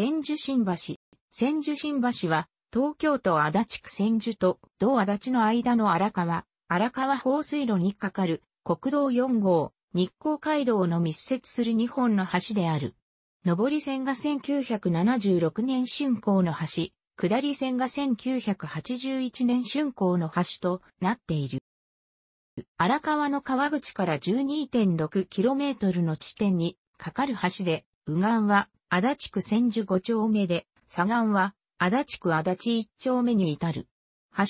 千住新橋。千住新橋は、東京都足立区千住と同足立の間の荒川、荒川放水路に架かる国道4号、日光街道の密接する2本の橋である。上り線が1976年竣工の橋、下り線が1981年竣工の橋となっている。荒川の川口から 12.6km の地点に架かる橋で、右岸は足立区千住五丁目で、左岸は、足立区足立一丁目に至る。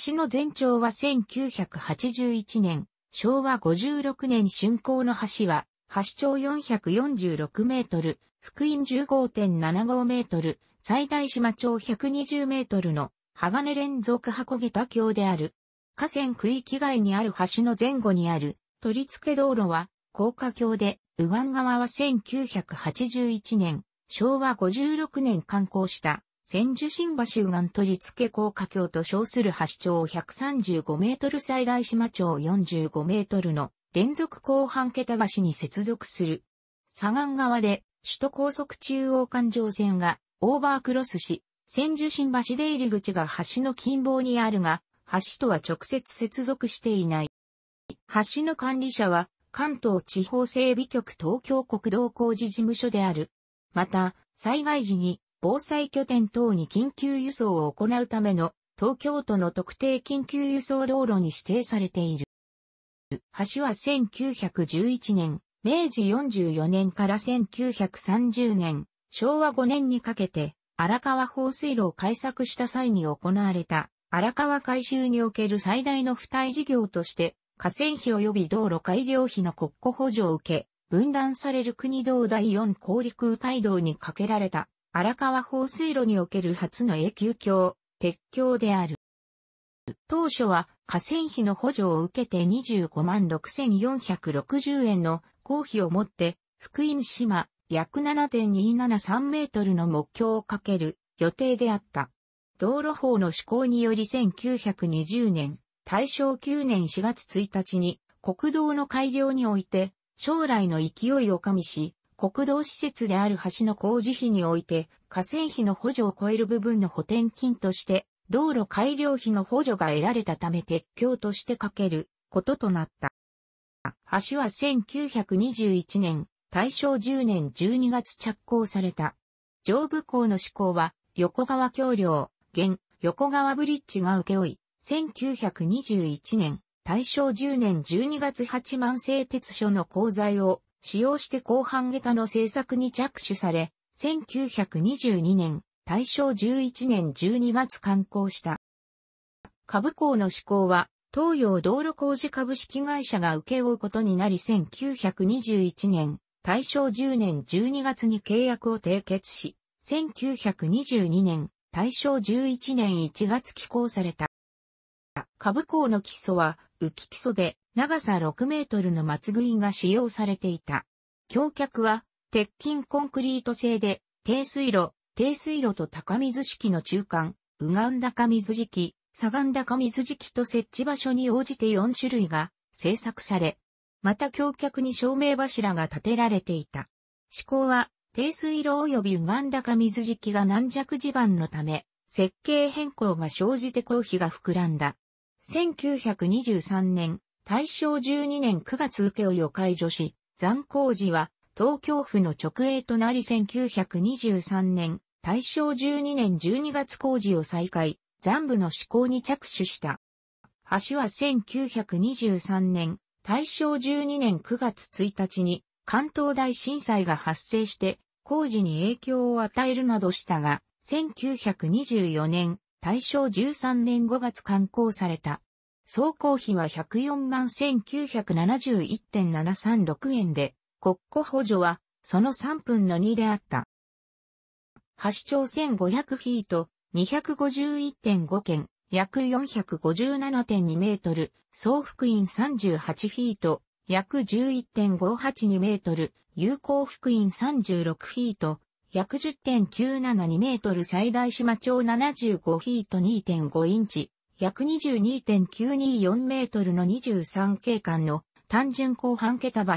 橋の全長は1981年、昭和56年竣工の橋は、橋長446メートル、福音15.75メートル、最大島長120メートルの鋼連続箱下橋である。河川区域外にある橋の前後にある取り付け道路は高架橋で、右岸側は1981年、昭和56年刊行した、千住新橋右岸取り付け高架橋と称する橋長135メートル最大島町45メートルの連続後半桁橋に接続する。左岸側で首都高速中央環状線がオーバークロスし、千住新橋出入り口が橋の近傍にあるが、橋とは直接接続していない。橋の管理者は関東地方整備局東京国道工事事務所であるまた、災害時に防災拠点等に緊急輸送を行うための東京都の特定緊急輸送道路に指定されている。橋は1911年、明治44年から1930年、昭和5年にかけて荒川放水路を開削した際に行われた荒川改修における最大の付帯事業として河川費及び道路改良費の国庫補助を受け、分断される国道第四高陸回道に架けられた荒川放水路における初の永久橋、鉄橋である。当初は河川費の補助を受けて25万6460円の公費を持って福井島約7.273メートルの目標をかける予定であった。道路法の施行により1920年、大正9年4月1日に国道の改良において将来の勢いを加味し、国道施設である橋の工事費において、河川費の補助を超える部分の補填金として、道路改良費の補助が得られたため鉄橋としてかけることとなった。橋は1921年、大正10年12月着工された。上部港の施行は、横川橋梁、現、横川ブリッジが請け負い、1921年、大正10年12月八万製鉄所の鋼材を使用して後半下駄の製作に着手され、1922年、大正11年12月刊行した。株工の施行は、東洋道路工事株式会社が請け負うことになり1921年、大正10年12月に契約を締結し、1922年、大正11年1月寄稿された。株工の基礎は、浮き基礎で長さ6メートルの松いが使用されていた。橋脚は鉄筋コンクリート製で低水路、低水路と高水式の中間、右岸高水式、左岸高水式と設置場所に応じて4種類が製作され、また橋脚に照明柱が建てられていた。施工は低水路及び右岸高水敷が軟弱地盤のため、設計変更が生じて工費が膨らんだ。1923年、大正12年9月請負を解除し、残光寺は東京府の直営となり1923年、大正12年12月工事を再開、残部の施行に着手した。橋は1923年、大正12年9月1日に関東大震災が発生して工事に影響を与えるなどしたが、1924年、大正13年5月刊行された。総工費は104万1971.736円で、国庫補助はその3分の2であった。橋町1500フィート、251.5件、約457.2メートル、総福院38フィート、約11.582メートル、有効福院36フィート、約10.972メートル最大島長75フィート2.5インチ、約22.924メートルの23景観の単純後半桁橋、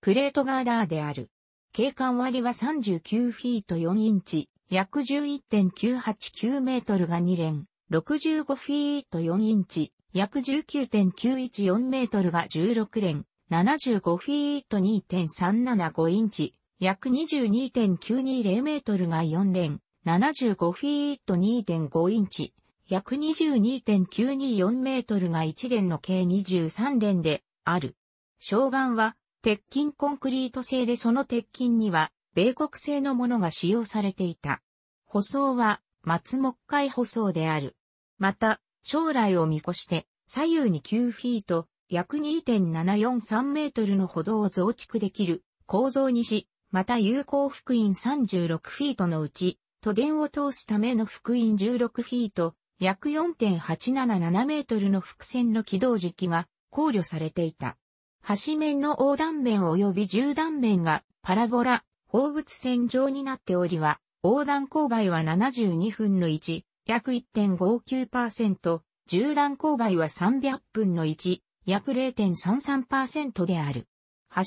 プレートガーダーである。景観割は39フィート4インチ、約11.989メートルが2連、65フィート4インチ、約19.914メートルが16連、75フィート2.375インチ、約22.920メートルが4連、75フィート2.5インチ、約22.924メートルが1連の計23連である。床板は鉄筋コンクリート製でその鉄筋には米国製のものが使用されていた。舗装は松木海舗装である。また、将来を見越して左右に9フィート、約2.743メートルの歩道を増築できる構造にし、また有効福音36フィートのうち、都電を通すための福音16フィート、約4.877メートルの伏線の軌道時期が考慮されていた。端面の横断面及び縦断面がパラボラ、放物線上になっておりは、横断勾配は72分の1、約1.59%、縦断勾配は300分の1、約0.33%である。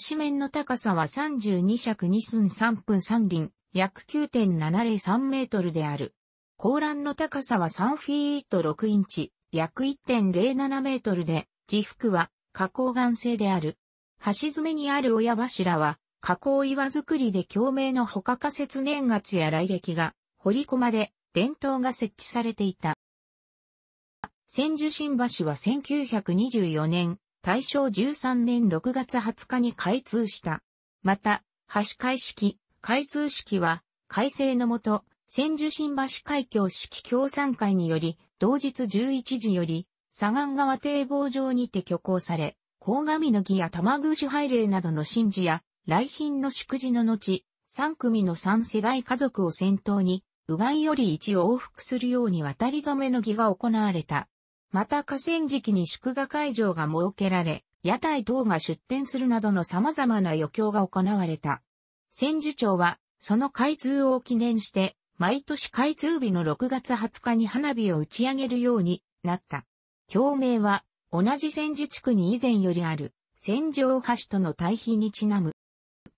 橋面の高さは32尺2寸3分3輪、約9.703メートルである。高欄の高さは3フィート6インチ、約1.07メートルで、自腹は加工岩製である。橋爪にある親柱は、加工岩作りで共鳴の他仮設年月や来歴が、掘り込まれ、伝統が設置されていた。千住新橋は1924年、大正13年6月20日に開通した。また、橋開式、開通式は、改正のもと、千住新橋海峡式協賛会により、同日11時より、左岸川堤防上にて挙行され、鴻上の儀や玉宮主拝礼などの神事や、来賓の祝辞の後、3組の3世代家族を先頭に、右岸より一往復するように渡り染めの儀が行われた。また河川敷に祝賀会場が設けられ、屋台等が出店するなどの様々な余興が行われた。千住町は、その開通を記念して、毎年開通日の6月20日に花火を打ち上げるようになった。共鳴は、同じ千住地区に以前よりある、千住大橋との対比にちなむ。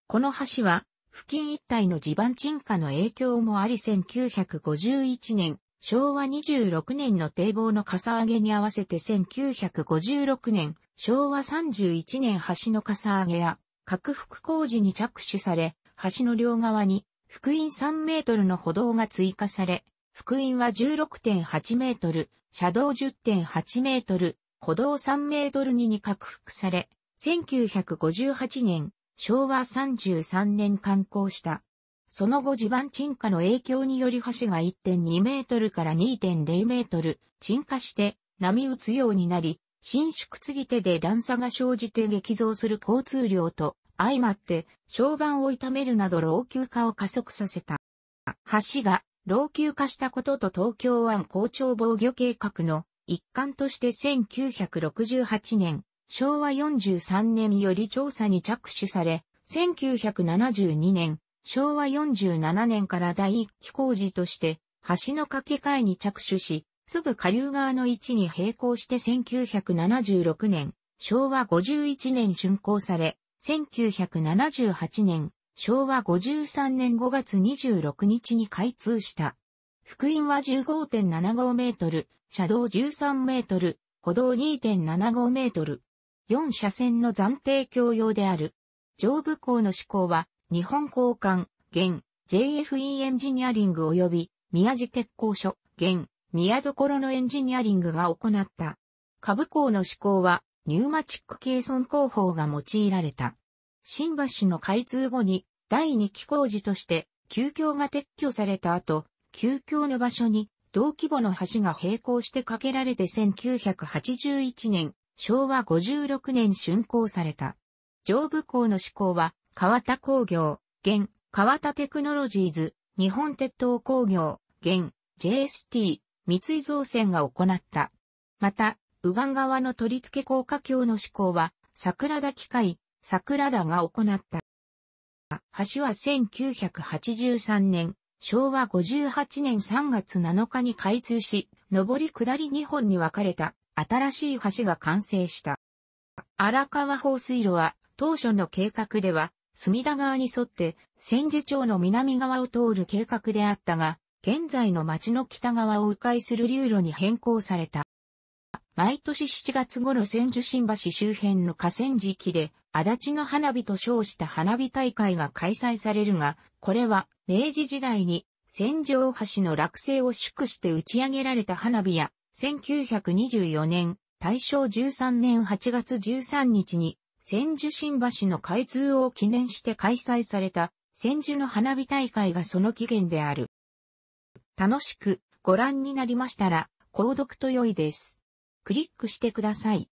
この橋は、付近一帯の地盤沈下の影響もあり1951年、昭和26年の堤防のかさ上げに合わせて1956年、昭和31年橋のかさ上げや、拡幅工事に着手され、橋の両側に、福音3メートルの歩道が追加され、福音は16.8メートル、車道10.8メートル、歩道3メートルにに拡幅され、1958年、昭和33年刊行したその後地盤沈下の影響により橋が1.2メートルから2.0メートル沈下して波打つようになり、伸縮継ぎ手で段差が生じて激増する交通量と相まって床板を痛めるなど老朽化を加速させた。橋が老朽化したことと東京湾校長防御計画の一環として1968年、昭和43年より調査に着手され、1972年、昭和47年から第一期工事として、橋の架け替えに着手し、すぐ下流側の位置に並行して1976年、昭和51年竣工され、1978年、昭和53年5月26日に開通した。福音は15.75メートル、車道13メートル、歩道2.75メートル。4車線の暫定共用である。上部工の施工は日本交換、現、JFE エンジニアリング及び、宮地鉄工所、現、宮所のエンジニアリングが行った。株工の施行は、ニューマチック計算工法が用いられた。新橋の開通後に、第2期工事として、旧橋が撤去された後、旧橋の場所に同規模の橋が並行して架けられて1981年、昭和56年竣工された。上部港の施行は川田工業、現、川田テクノロジーズ、日本鉄道工業、現、JST、三井造船が行った。また、右岸側の取り付け高架橋の施工は、桜田機械、桜田が行った。橋は1983年、昭和58年3月7日に開通し、上り下り2本に分かれた新しい橋が完成した。荒川放水路は当初の計画では隅田川に沿って千住町の南側を通る計画であったが、現在の町の北側を迂回する流路に変更された。毎年7月頃千住新橋周辺の河川敷で、足立の花火と称した花火大会が開催されるが、これは明治時代に千住大橋の落成を祝して打ち上げられた花火や、1924年、大正13年8月13日に千住新橋の開通を記念して開催された千住の花火大会がその起源である。楽しくご覧になりましたら、購読と良いです。クリックしてください。